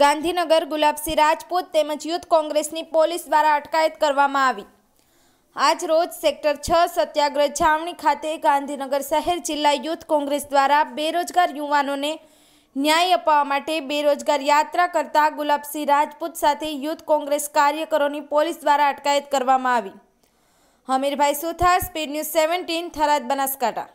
ગાંધીનગર ગુલાબસિંહ રાજપૂત તેમજ યુથ કોંગ્રેસની પોલીસ દ્વારા અટકાયત કરવામાં આવી આજ રોજ સેક્ટર છ સત્યાગ્રહ છાવણી ખાતે ગાંધીનગર શહેર જિલ્લા યુથ કોંગ્રેસ દ્વારા બેરોજગાર યુવાનોને ન્યાય અપાવવા માટે બેરોજગાર યાત્રા કરતા ગુલાબસિંહ રાજપૂત સાથે યુથ કોંગ્રેસ કાર્યકરોની પોલીસ દ્વારા અટકાયત કરવામાં આવી Hamirbhai Suthar speed news seventeen Tharad Banaskantha